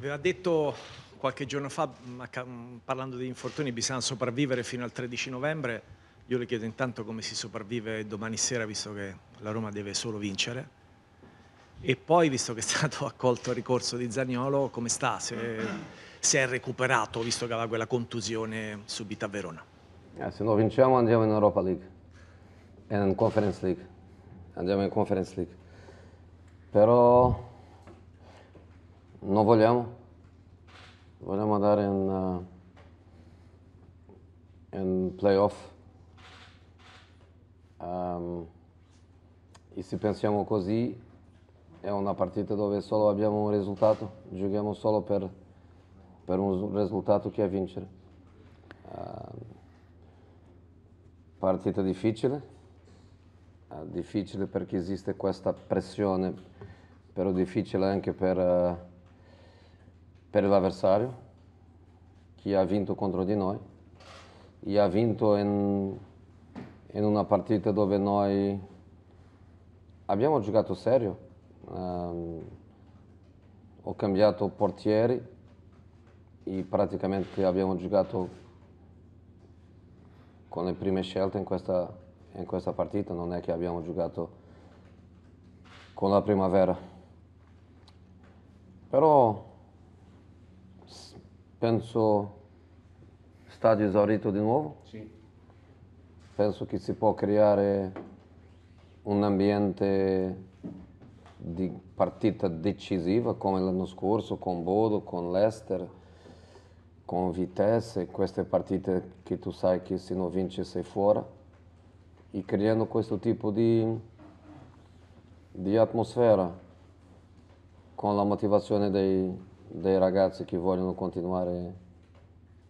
Aveva detto qualche giorno fa, mm, parlando di infortuni, bisogna sopravvivere fino al 13 novembre. Io le chiedo intanto come si sopravvive domani sera, visto che la Roma deve solo vincere. E poi, visto che è stato accolto il ricorso di Zagnolo, come sta? Se, se è recuperato, visto che aveva quella contusione subita a Verona? Eh, se non vinciamo andiamo in Europa League e in Conference League. Andiamo in Conference League. Però non vogliamo. Vogliamo andare in, uh, in playoff. Um, e se pensiamo così, è una partita dove solo abbiamo un risultato, giochiamo solo per, per un risultato che è vincere. Uh, partita difficile, uh, difficile perché esiste questa pressione, però difficile anche per... Eh, per l'avversario che ha vinto contro di noi e ha vinto in, in una partita dove noi abbiamo giocato serio. Um, ho cambiato portieri e praticamente abbiamo giocato con le prime scelte in questa, in questa partita, non è che abbiamo giocato con la primavera. Però penso stadio esaurito di nuovo. Sì. Penso che si può creare un ambiente di partita decisiva come l'anno scorso con Bodo, con Leicester, con Vitesse, queste partite che tu sai che se non vinci sei fuori. E creando questo tipo di, di atmosfera con la motivazione dei, dei ragazzi che vogliono continuare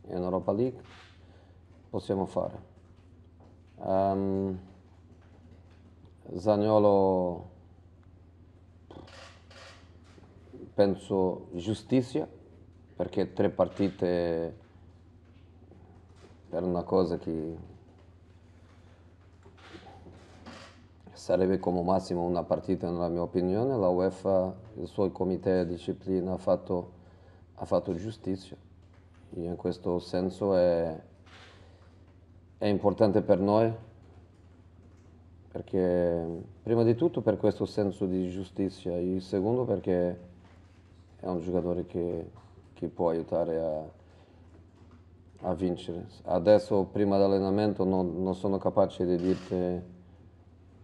in Europa League, possiamo fare. Um, ehm, Zagnolo, penso giustizia, perché tre partite per una cosa che sarebbe come massimo una partita nella mia opinione, la UEFA, il suo comitato di disciplina ha fatto ha fatto giustizia. E in questo senso è, è importante per noi, perché prima di tutto per questo senso di giustizia, il secondo perché è un giocatore che, che può aiutare a, a, vincere. Adesso prima dell'allenamento non, non, sono capace di dirti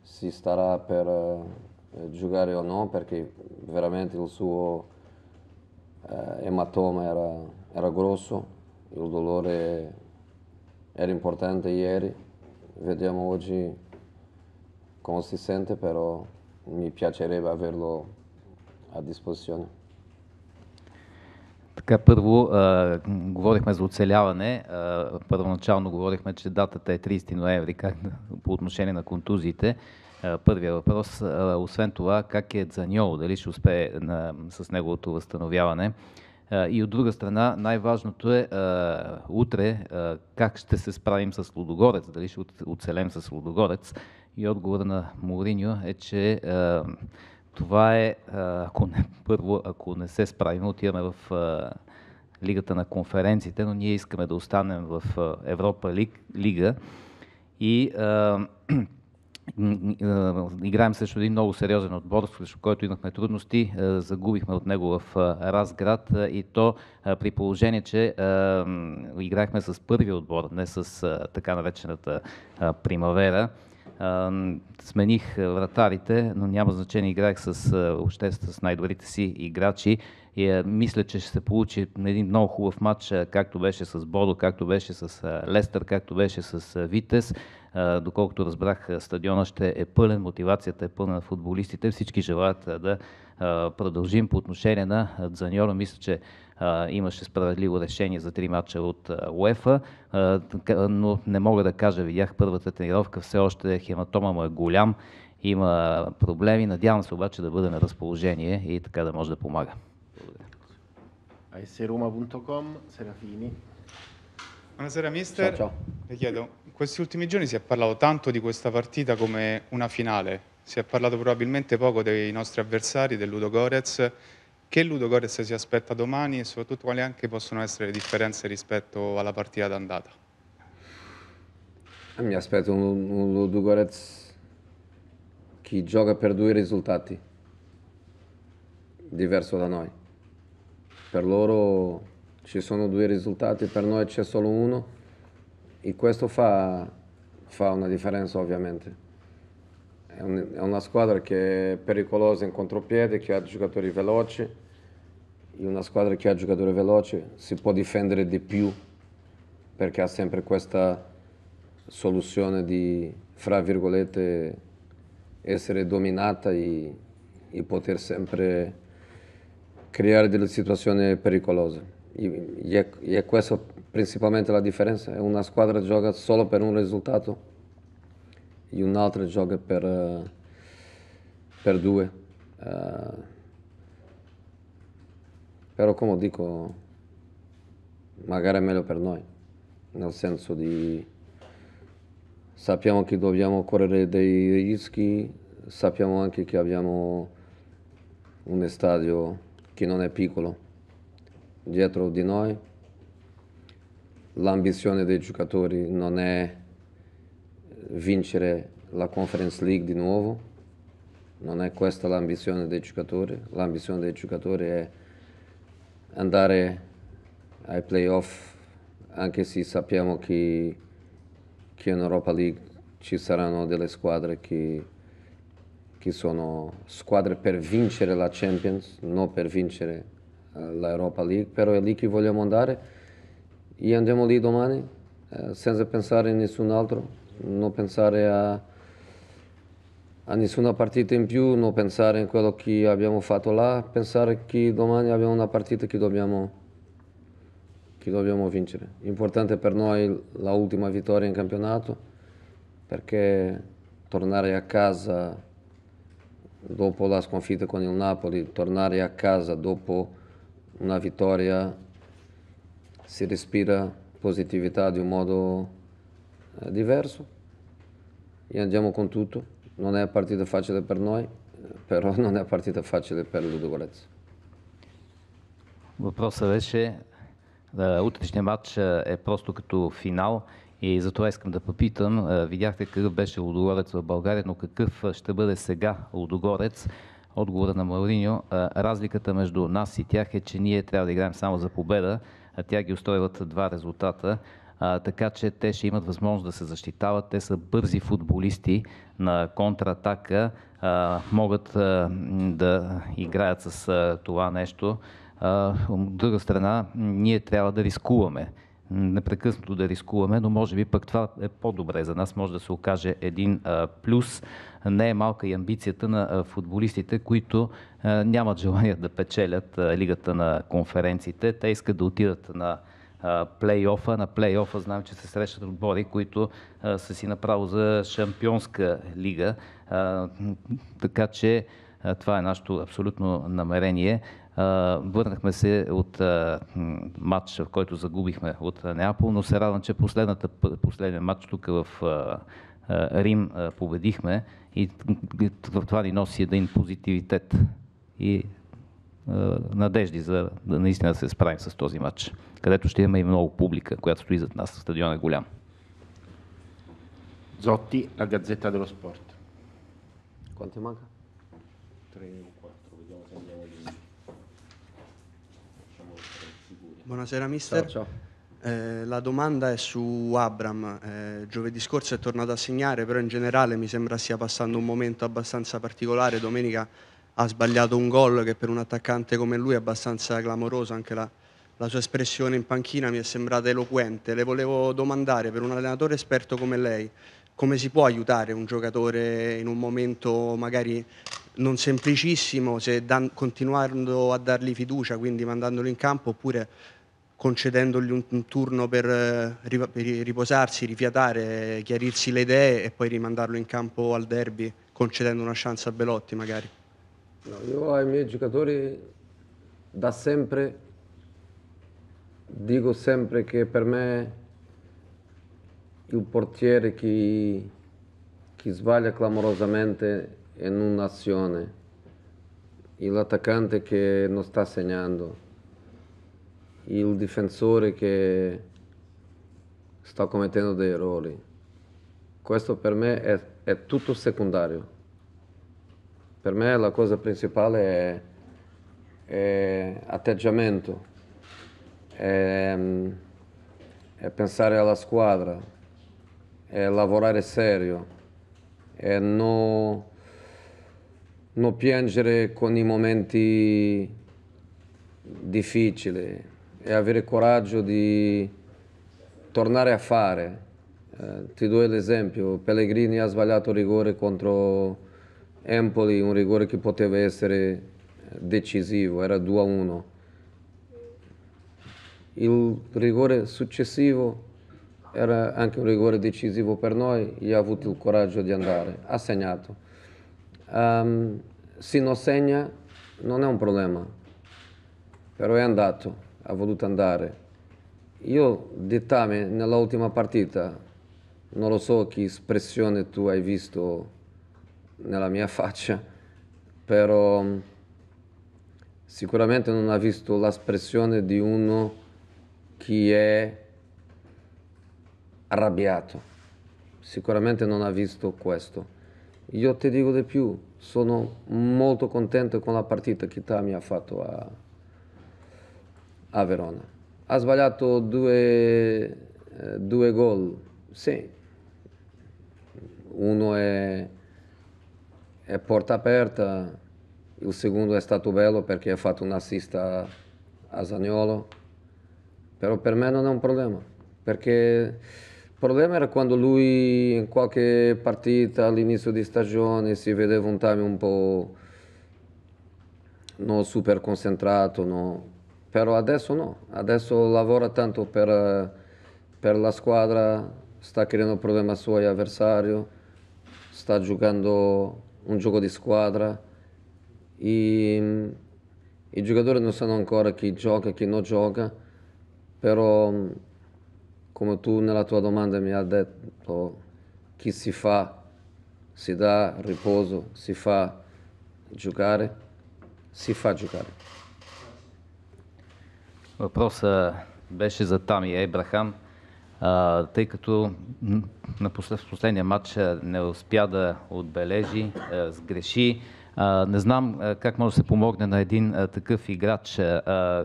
se starà per eh, giocare o no, perché veramente il suo eh, ematoma era, era grosso, il dolore era importante ieri, vediamo oggi come si sente, però mi piacerebbe averlo a disposizione. Така, първо, а, говорихме за оцеляване. А, първоначално говорихме, че датата е 30 ноември, как по отношение на контузиите. Първия въпрос, освен това, как е Дзаньол, дали ще успее на, с неговото възстановяване? И от друга страна, най-важното е утре как ще се справим с Лудогорец, дали ще оцелем с Лудогорец. И отговор на Мориньо е, че това е, ако не, първо, ако не се справим, отиваме в лигата на конференците, но ние искаме да останем в Европа лига. И Играем срещу един много сериозен отбор, срещу който имахме трудности. Загубихме от него в Разград и то при положение, че играхме с първи отбор, не с така наречената Примавера. Смених вратарите, но няма значение. Играх с още с най-добрите си играчи. И, мисля, че ще се получи един много хубав матч, както беше с Бодо, както беше с Лестър, както беше с Витес. Доколкото разбрах, стадиона ще е пълен, мотивацията е пълна на футболистите. Всички желаят да продължим по отношение на Дзаньоро. Мисля, че имаше справедливо решение за три матча от УЕФА, но не мога да кажа, видях първата тренировка, все още хематома му е голям, има проблеми. Надявам се обаче да бъде на разположение и така да може да помага. Благодаря. Серафини. Buonasera mister. Ciao, ciao. Le chiedo, in questi ultimi giorni si è parlato tanto di questa partita come una finale, si è parlato probabilmente poco dei nostri avversari, del Ludo Gorez. Che Ludo Gorez si aspetta domani e soprattutto quali anche possono essere le differenze rispetto alla partita d'andata? Eh, mi aspetto un, un Ludo Gorez che gioca per due risultati, diverso da noi. Per loro ci sono due risultati, per noi c'è solo uno e questo fa, fa una differenza ovviamente. È, un, è, una squadra che è pericolosa in contropiede, che ha giocatori veloci e una squadra che ha giocatori veloci si può difendere di più perché ha sempre questa soluzione di, fra virgolette, essere dominata e, e poter sempre creare delle situazioni pericolose e è, e è questa principalmente la differenza. Una squadra gioca solo per un um risultato e un'altra gioca per, per due. Uh, ah, però come dico, magari è meglio per noi, nel senso di sappiamo che dobbiamo correre dei rischi, sappiamo anche che abbiamo un stadio che non è piccolo dietro di noi. L'ambizione dei giocatori non è vincere la Conference League di nuovo, non è questa l'ambizione dei giocatori, l'ambizione dei giocatori è andare ai playoff anche se sappiamo che, che in Europa League ci saranno delle squadre che, che sono squadre per vincere la Champions, non per vincere eh, all'Europa League, però è lì che vogliamo andare e andiamo lì domani eh, senza pensare a nessun altro, non pensare a, a nessuna partita in più, non pensare a quello che abbiamo fatto là, pensare che domani abbiamo una partita che dobbiamo, che dobbiamo vincere. Importante per noi la ultima vittoria in campionato perché tornare a casa dopo la sconfitta con il Napoli, tornare a casa dopo na vitória se respira positividade de um modo diverso e andiamo con tutto. Non è una partita facile per noi, però non è una partita facile per Ludogorets. Въпросът беше, да, утрешния матч е просто като финал и затова искам да попитам, видяхте какъв беше Лудогорец в България, но какъв ще бъде сега Лудогорец отговора на Мауриньо, разликата между нас и тях е, че ние трябва да играем само за победа, а тя ги устройват два резултата. А, така че те ще имат възможност да се защитават. Те са бързи футболисти на контратака, а, могат а, да играят с а, това нещо. А, от друга страна, ние трябва да рискуваме непрекъснато да рискуваме, но може би пък това е по-добре за нас, може да се окаже един плюс. Не е малка и амбицията на футболистите, които нямат желание да печелят лигата на конференциите. Те искат да отидат на плейофа. На плейофа знам, че се срещат отбори, които са си направо за шампионска лига. така че това е нашето абсолютно намерение. Върнахме се от матча, в който загубихме от Неапол, но се радвам, че последната, последния матч тук в Рим победихме и това ни носи един позитивитет и надежди за да наистина да се справим с този матч, където ще имаме и много публика, която стои зад нас. Стадион е голям. Зотти la Gazzetta dello Sport. Quanto manca? 3 Buonasera mister. Ciao, ciao. Eh, la domanda è su Abram. Eh, giovedì scorso è tornato a segnare, però in generale mi sembra stia passando un momento abbastanza particolare. Domenica ha sbagliato un gol che per un attaccante come lui è abbastanza clamoroso, anche la, la sua espressione in panchina mi è sembrata eloquente. Le volevo domandare, per un allenatore esperto come lei, come si può aiutare un giocatore in un momento magari non semplicissimo, se dan- continuando a dargli fiducia, quindi mandandolo in campo, oppure concedendogli un, un turno per, eh, per, riposarsi, rifiatare, chiarirsi le idee e poi rimandarlo in campo al derby, concedendo una chance a Belotti magari? No, io ai miei giocatori da sempre dico sempre che per me il portiere che, che sbaglia clamorosamente è in un'azione, l'attaccante che non sta segnando il difensore che sta commettendo dei errori. Questo per me è, è tutto secondario. Per me la cosa principale è, è atteggiamento, è, è pensare alla squadra, è lavorare serio, è non no piangere con i momenti difficili e avere coraggio di tornare a fare. Eh, ti do l'esempio, Pellegrini ha sbagliato rigore contro Empoli, un rigore che poteva essere decisivo, era 2-1. Il rigore successivo era anche un rigore decisivo per noi e ha avuto il coraggio di andare, ha segnato. Um, se non segna non è un problema, però è andato ha voluto andare. Io dettami nell'ultima partita, non lo so che espressione tu hai visto nella mia faccia, però mm, sicuramente non ha visto l'espressione di uno che è arrabbiato. Sicuramente non ha visto questo. Io ti dico di più, sono molto contento con la partita che Tami ha fatto a, a Verona. Ha sbagliato due, eh, due gol, sì, uno è, è, porta aperta, il secondo è stato bello perché ha fatto un assist a, a Zagnolo, però per me non è un problema, perché il problema era quando lui in qualche partita all'inizio di stagione si vedeva un time un po' non super concentrato, no? però adesso no, adesso lavora tanto per, per la squadra, sta creando problemi al suo avversario, sta giocando un gioco di squadra. I, I, giocatori non sanno ancora chi gioca e chi non gioca, però come tu nella tua domanda mi hai detto chi si fa, si dà riposo, si fa giocare, si fa giocare. Въпросът беше за Тами Ейбрахам, тъй като на последния матч не успя да отбележи, сгреши. Не знам как може да се помогне на един такъв играч,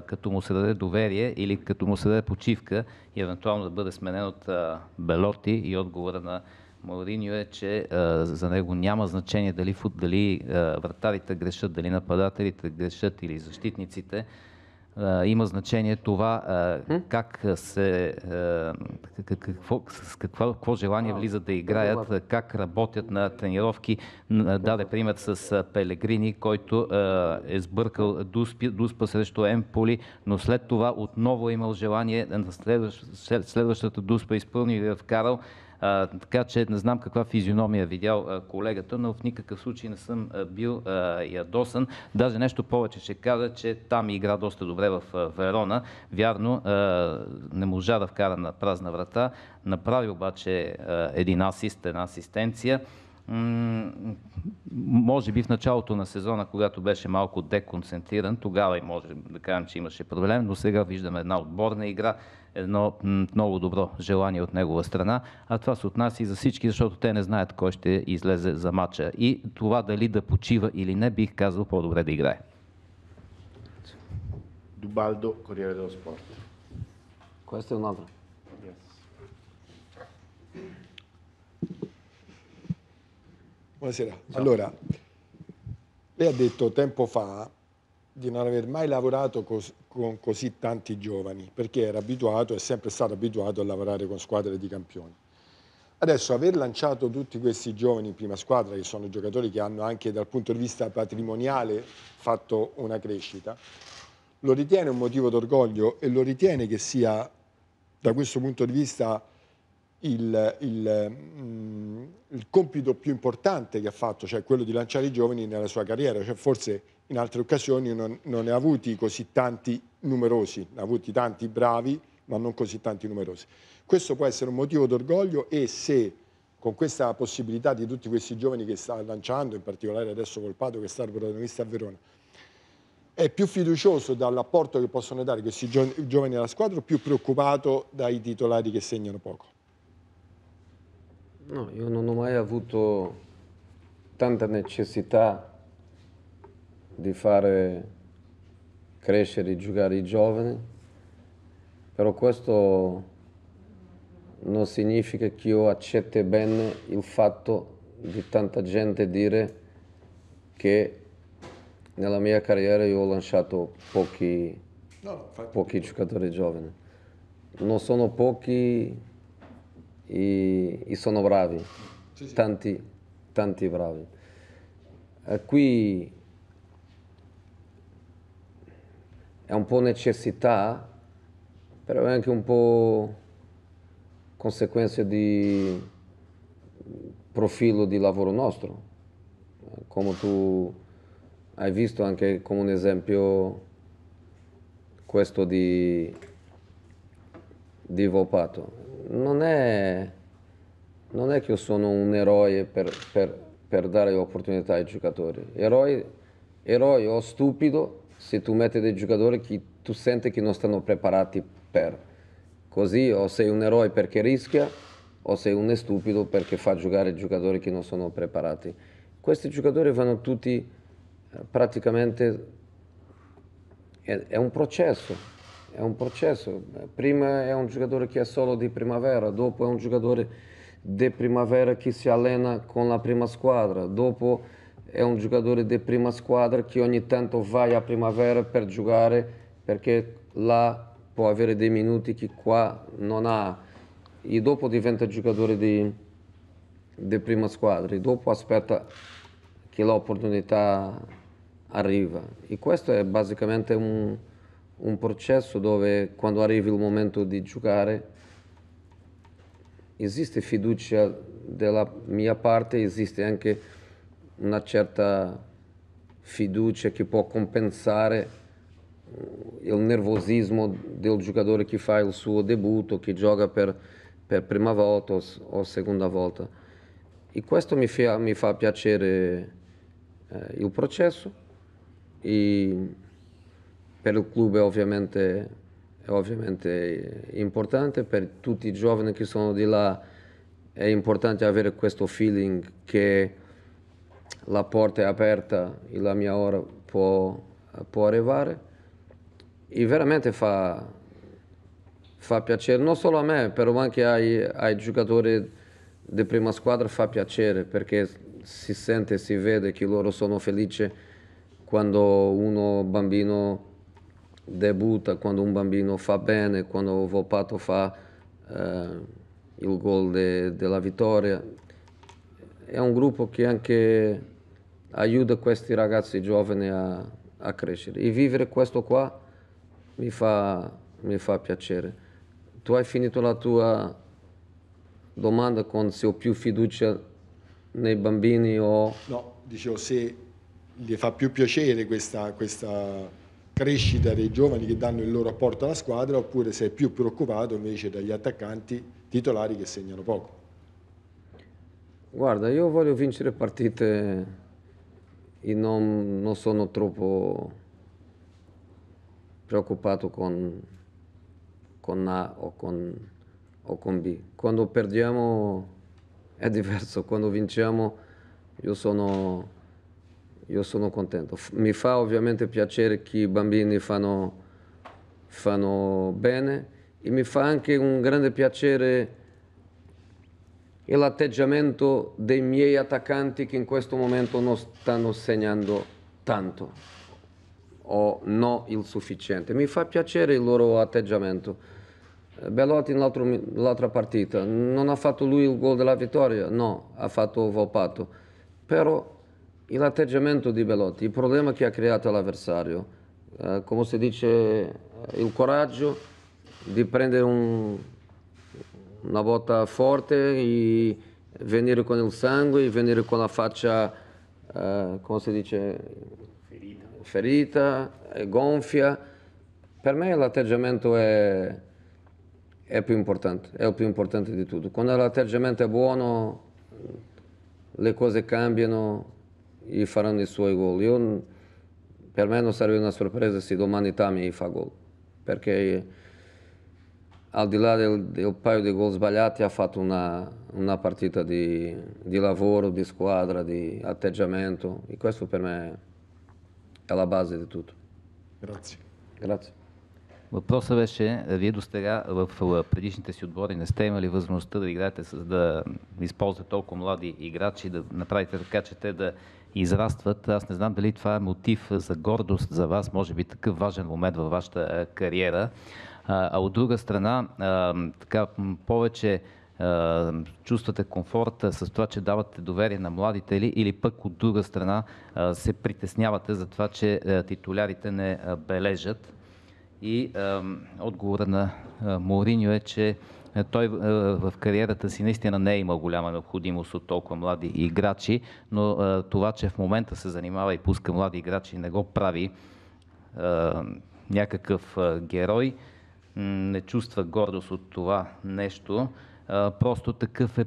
като му се даде доверие или като му се даде почивка и евентуално да бъде сменен от Белоти и отговора на Мауриньо е, че за него няма значение дали, дали вратарите грешат, дали нападателите грешат или защитниците има значение това как се, какво, с какво, какво желание влизат да играят, как работят на тренировки. Даде пример с Пелегрини, който е сбъркал дуспа срещу Емполи, но след това отново е имал желание на следващата дуспа е изпълни и е вкарал. А, така че не знам каква физиономия е видял а, колегата, но в никакъв случай не съм а, бил а, ядосан. Даже нещо повече ще кажа, че там игра доста добре в а, Верона. Вярно, а, не можа да вкара на празна врата. Направи обаче а, един асист, една асистенция може би в началото на сезона, когато беше малко деконцентриран, тогава и може да кажем, че имаше проблем, но сега виждаме една отборна игра, едно много добро желание от негова страна, а това се отнася и за всички, защото те не знаят кой ще излезе за матча. И това дали да почива или не, бих казал по-добре да играе. Дубалдо, Кориера Дел Спорт. Кое сте Надра? Buonasera. Allora, lei ha detto tempo fa di non aver mai lavorato con così tanti giovani, perché era abituato, è sempre stato abituato a lavorare con squadre di campioni. Adesso aver lanciato tutti questi giovani in prima squadra, che sono giocatori che hanno anche dal punto di vista patrimoniale fatto una crescita, lo ritiene un motivo d'orgoglio e lo ritiene che sia da questo punto di vista il, il, mm, il, compito più importante che ha fatto, cioè quello di lanciare i giovani nella sua carriera, cioè forse in altre occasioni non, non ne ha avuti così tanti numerosi, ne ha avuti tanti bravi, ma non così tanti numerosi. Questo può essere un motivo d'orgoglio e se con questa possibilità di tutti questi giovani che sta lanciando, in particolare adesso col Volpato che sta il protagonista a Verona, è più fiducioso dall'apporto che possono dare questi giovani alla squadra o più preoccupato dai titolari che segnano poco? No, io non ho mai avuto tanta necessità di fare crescere e giocare i giovani, però questo non significa che io accetti bene il fatto di tanta gente dire che nella mia carriera io ho lanciato pochi, no, no, pochi giocatori giovani. Non sono pochi e, e sono bravi, sì, sì. Tanti, tanti bravi. qui è un po' necessità, però è anche un po' conseguenza di profilo di lavoro nostro. Come tu hai visto anche come un esempio questo di, di Vopato. Non è, non è che io sono un eroe per, per, per dare opportunità ai giocatori. Eroe, eroe o stupido se tu metti dei giocatori che tu senti che non stanno preparati per. Così o sei un eroe perché rischia o sei un stupido perché fa giocare giocatori che non sono preparati. Questi giocatori vanno tutti eh, praticamente, è, è un processo, è un processo. Prima è un giocatore che è solo di primavera, dopo è un giocatore di primavera che si allena con la prima squadra, dopo è un giocatore di prima squadra che ogni tanto vai a primavera per giocare perché là può avere dei minuti che qua non ha e dopo diventa giocatore di, di prima squadra e dopo aspetta che l'opportunità arriva e questo è basicamente un, un processo dove quando arriva il momento di giocare esiste fiducia della mia parte esiste anche una certa fiducia che può compensare eh, il nervosismo del giocatore che fa il suo debutto, che gioca per, per prima volta o, o, seconda volta. E questo mi fa, mi fa piacere eh, il processo e per il club è ovviamente, è ovviamente importante, per tutti i giovani che sono di là è importante avere questo feeling che la porta è aperta e la mia ora può, può arrivare. E veramente fa, fa, piacere, non solo a me, però anche ai, ai giocatori di prima squadra fa piacere perché si sente, e si vede che loro sono felici quando uno bambino debutta, quando un bambino fa bene, quando Vopato fa eh, il gol de, della vittoria è un gruppo che anche aiuta questi ragazzi giovani a, a crescere e vivere questo qua mi fa, mi fa piacere. Tu hai finito la tua domanda con se ho più fiducia nei bambini o... No, dicevo se gli fa più piacere questa, questa crescita dei giovani che danno il loro apporto alla squadra oppure se è più preoccupato invece dagli attaccanti titolari che segnano poco. Guarda, io voglio vincere partite e non, non sono troppo preoccupato con, con A o con, o con B. Quando perdiamo è diverso, quando vinciamo io sono, io sono contento. Mi fa ovviamente piacere che i bambini fanno, fanno bene e mi fa anche un grande piacere e l'atteggiamento dei miei attaccanti che in questo momento non stanno segnando tanto o no il sufficiente. Mi fa piacere il loro atteggiamento. Eh, Bellotti nell'altra partita, non ha fatto lui il gol della vittoria? No, ha fatto Volpato. Però l'atteggiamento di Bellotti, il problema che ha creato l'avversario, eh, come si dice, il coraggio di prendere un, una botta forte e venire con il sangue, venire con la faccia, eh, come si dice, ferita, ferita eh, gonfia. Per me l'atteggiamento è, è più importante, è il più importante di tutto. Quando l'atteggiamento è buono, le cose cambiano e faranno i suoi gol. Io, per me non sarebbe una sorpresa se domani Tami fa gol, perché al di là del, del paio di gol sbagliati ha fatto una, una partita di, di, lavoro, di squadra, di atteggiamento e questo per me è la base di tutto. Grazie. Въпросът беше, е, вие до сега в предишните си отбори не сте имали възможността да играете, с, да използвате толкова млади играчи, да направите така, че те да израстват. Аз не знам дали това е мотив за гордост за вас, може би такъв важен момент във вашата е, кариера а от друга страна, така, повече чувствате комфорта с това, че давате доверие на младите ли, или пък от друга страна се притеснявате за това, че титулярите не бележат. И отговора на Мориньо е, че той в кариерата си наистина не е имал голяма необходимост от толкова млади играчи, но това, че в момента се занимава и пуска млади играчи, не го прави някакъв герой не чувства гордост от това нещо. Просто такъв е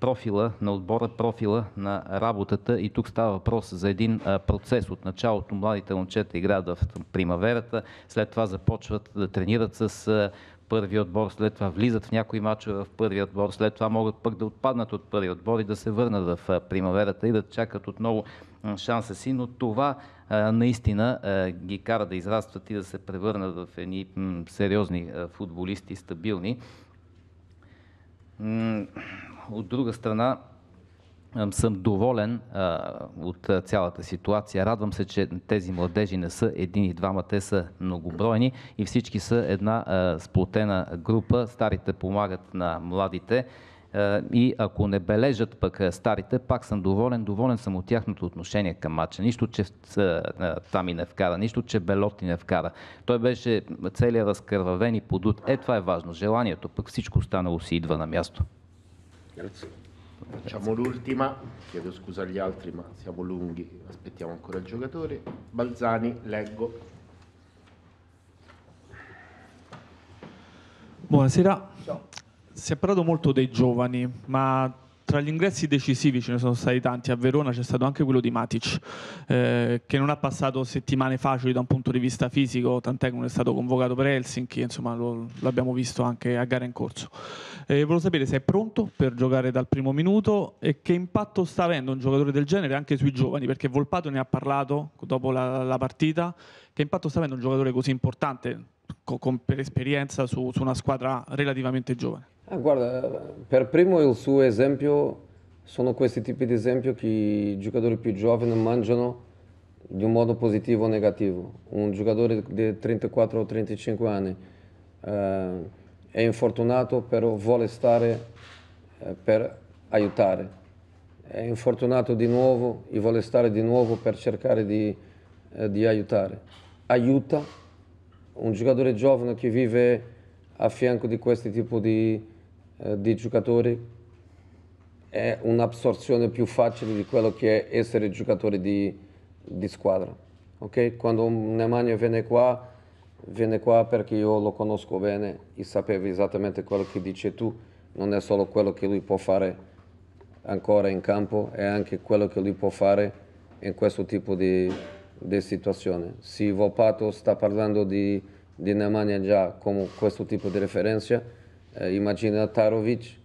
профила на отбора, профила на работата и тук става въпрос за един процес. От началото младите момчета играят в примаверата, след това започват да тренират с първи отбор, след това влизат в някои мачове в първи отбор, след това могат пък да отпаднат от първи отбор и да се върнат в примаверата и да чакат отново шанса си, но това наистина ги кара да израстват и да се превърнат в едни сериозни футболисти, стабилни. От друга страна, съм доволен а, от цялата ситуация. Радвам се, че тези младежи не са един и двама, те са многобройни и всички са една а, сплотена група. Старите помагат на младите е, и ако не бележат пък е, старите, пак съм доволен. Доволен съм от тяхното отношение към матча. Нищо, че е, там и не вкара, нищо, че Белот и не вкара. Той беше целият разкървавен и подут. Е, това е важно. Желанието, пък всичко останало си идва на място. Facciamo l'ultima, chiedo scusa agli altri ma siamo lunghi, aspettiamo ancora il giocatore. Balzani, leggo. Buonasera. Ciao. Si è parlato molto dei giovani, ma tra gli ingressi decisivi ce ne sono stati tanti, a Verona c'è stato anche quello di Matic, eh, che non ha passato settimane facili da un punto di vista fisico, tant'è che non è stato convocato per Helsinki, insomma lo, l'abbiamo visto anche a gara in corso. Eh, volevo sapere se è pronto per giocare dal primo minuto e che impatto sta avendo un giocatore del genere anche sui giovani, perché Volpato ne ha parlato dopo la, la partita, che impatto sta avendo un giocatore così importante, con, con, per esperienza, su, su una squadra relativamente giovane. Ah, guarda, per primo il suo esempio sono questi tipi di esempio che i giocatori più giovani mangiano di un modo positivo o negativo. Un giocatore di 34 o 35 anni eh, è infortunato, però vuole stare eh, per aiutare. È infortunato di nuovo e vuole stare di nuovo per cercare di, eh, di aiutare. Aiuta un giocatore giovane che vive a fianco di questo tipo di eh, di giocatori è un'absorzione più facile di quello che è essere giocatore di, di squadra. Okay? Quando Nemanja viene qua, viene qua perché io lo conosco bene e sapevo esattamente quello che dice tu, non è solo quello che lui può fare ancora in campo, è anche quello che lui può fare in questo tipo di, di situazione. Se Volpato sta parlando di, di Nemanja già come questo tipo di referenza, eh, immagina Tarovic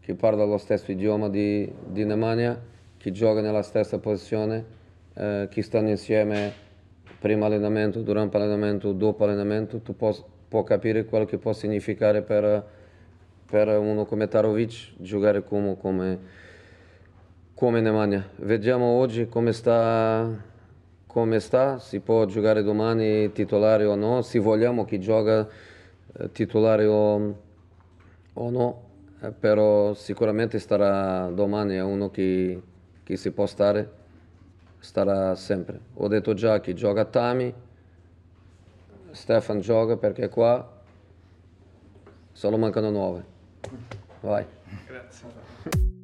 che parla lo stesso idioma di, di Nemanja, che gioca nella stessa posizione, eh, che stanno insieme prima allenamento, durante allenamento, dopo allenamento, tu puoi, puoi capire quello che può significare per, per uno come Tarovic giocare come, come, come Nemanja. Vediamo oggi come sta come sta, si può giocare domani titolare o no, se vogliamo che gioca eh, titolare o, no o no, eh, però sicuramente starà domani, è uno che, che si può stare, starà sempre. Ho detto già che gioca Tami, Stefan gioca perché qua solo mancano 9. Vai. Grazie.